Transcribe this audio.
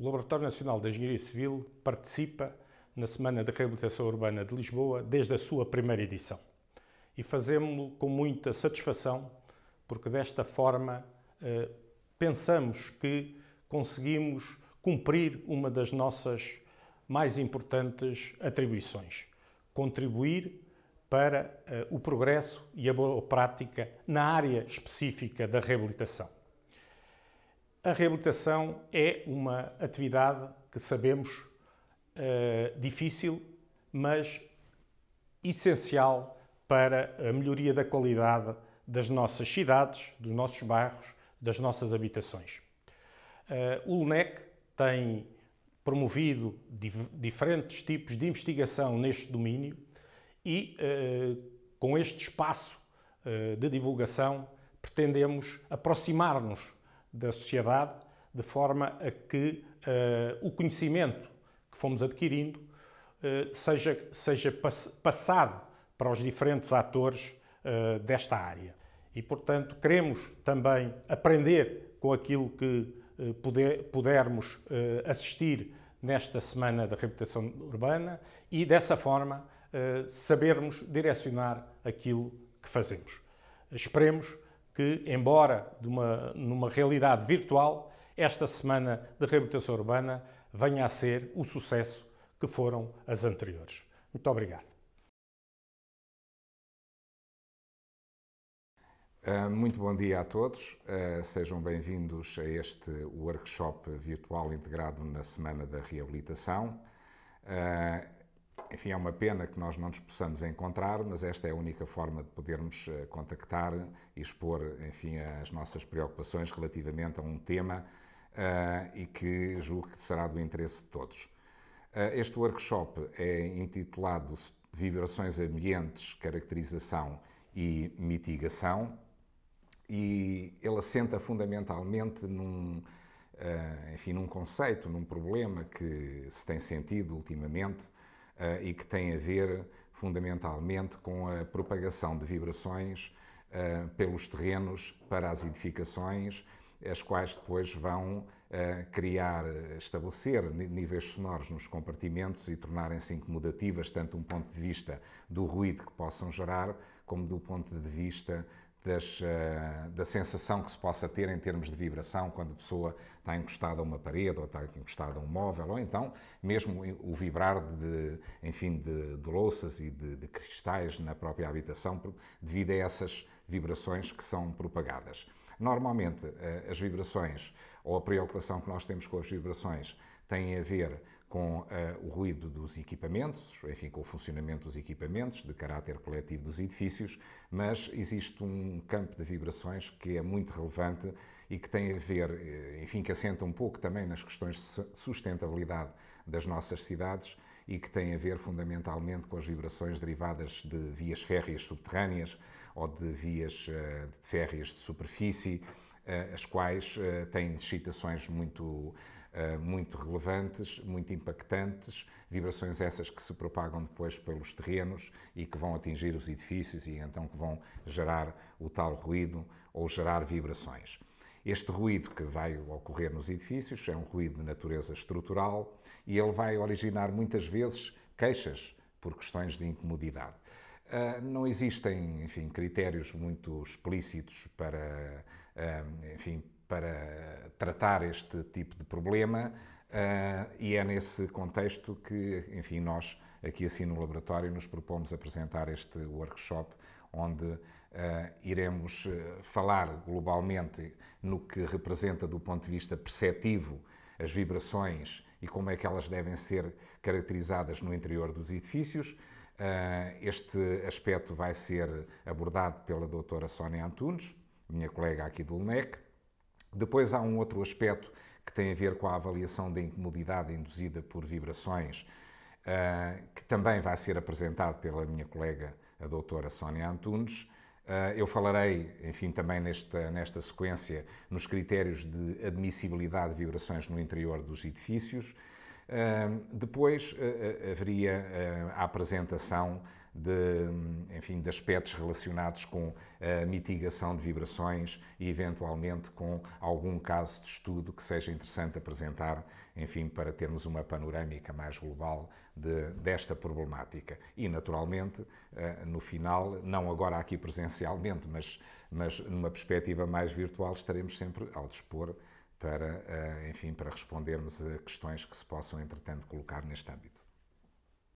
O Laboratório Nacional de Engenharia Civil participa na Semana da Reabilitação Urbana de Lisboa desde a sua primeira edição. E fazemos-lo com muita satisfação, porque desta forma eh, pensamos que conseguimos cumprir uma das nossas mais importantes atribuições: contribuir para eh, o progresso e a boa prática na área específica da reabilitação. A reabilitação é uma atividade que sabemos uh, difícil, mas essencial para a melhoria da qualidade das nossas cidades, dos nossos bairros, das nossas habitações. Uh, o LNEC tem promovido diferentes tipos de investigação neste domínio e, uh, com este espaço uh, de divulgação, pretendemos aproximar-nos da sociedade, de forma a que uh, o conhecimento que fomos adquirindo uh, seja, seja pass passado para os diferentes atores uh, desta área. E, portanto, queremos também aprender com aquilo que puder, pudermos assistir nesta Semana da Reputação Urbana e, dessa forma, sabermos direcionar aquilo que fazemos. Esperemos que, embora uma, numa realidade virtual, esta semana de reabilitação urbana venha a ser o sucesso que foram as anteriores. Muito obrigado. Ah, muito bom dia a todos. Ah, sejam bem-vindos a este workshop virtual integrado na Semana da Reabilitação. Ah, enfim, é uma pena que nós não nos possamos encontrar, mas esta é a única forma de podermos eh, contactar e expor, enfim, as nossas preocupações relativamente a um tema uh, e que julgo que será do interesse de todos. Uh, este workshop é intitulado Vibrações Ambientes, Caracterização e Mitigação e ele assenta fundamentalmente num, uh, enfim, num conceito, num problema que se tem sentido ultimamente, eh, e que tem a ver fundamentalmente com a propagação de vibrações eh, pelos terrenos para as edificações, as quais depois vão eh, criar, estabelecer níveis sonoros nos compartimentos e tornarem-se incomodativas, tanto do ponto de vista do ruído que possam gerar, como do ponto de vista das, eh, da sensação que se possa ter em termos de vibração quando a pessoa está encostada a uma parede ou está encostada a um móvel, ou então mesmo o vibrar de, enfim, de, de louças e de, de, cristais na própria habitação devido a essas vibrações que são propagadas. Normalmente, eh, as vibrações ou a preocupação que nós temos com as vibrações têm a ver com uh, o ruído dos equipamentos, enfim, com o funcionamento dos equipamentos de caráter coletivo dos edifícios, mas existe um campo de vibrações que é muito relevante e que tem a ver, eh, enfim, que assenta um pouco também nas questões de sustentabilidade das nossas cidades e que tem a ver fundamentalmente com as vibrações derivadas de vias férreas subterrâneas ou de vias eh, de férreas de superfície, eh, as quais eh, têm excitações muito, muito relevantes, muito impactantes, vibrações essas que se propagam depois pelos terrenos e que vão atingir os edifícios e então que vão gerar o tal ruído ou gerar vibrações. Este ruído que vai ocorrer nos edifícios é um ruído de natureza estrutural e ele vai originar muitas vezes queixas por questões de incomodidade. Ah, não existem, enfim, critérios muito explícitos para, ah, enfim, para tratar este tipo de problema ah, e é nesse contexto que, enfim, nós aqui assim no laboratório nos propomos apresentar este workshop onde uh, iremos eh, falar globalmente no que representa, do ponto de vista perceptivo, as vibrações e como é que elas devem ser caracterizadas no interior dos edifícios. Uh, este aspecto vai ser abordado pela doutora Sónia Antunes, minha colega aqui do LNEC. Depois há um outro aspecto que tem a ver com a avaliação da incomodidade induzida por vibrações, uh, que também vai ser apresentado pela minha colega a doutora Sónia Antunes. Ah, eu falarei, enfim, também nesta, nesta sequência, nos critérios de admissibilidade de vibrações no interior dos edifícios depois eh, eh, haveria eh, a apresentação de, enfim, de aspectos relacionados com a mitigação de vibrações e, eventualmente, com algum caso de estudo que seja interessante apresentar, enfim, para termos uma panorâmica mais global de, desta problemática. E, naturalmente, no final, não agora aqui presencialmente, mas, mas numa perspectiva mais virtual, estaremos sempre ao dispor para, eh, enfim, para respondermos a questões que se possam, entretanto, colocar neste âmbito.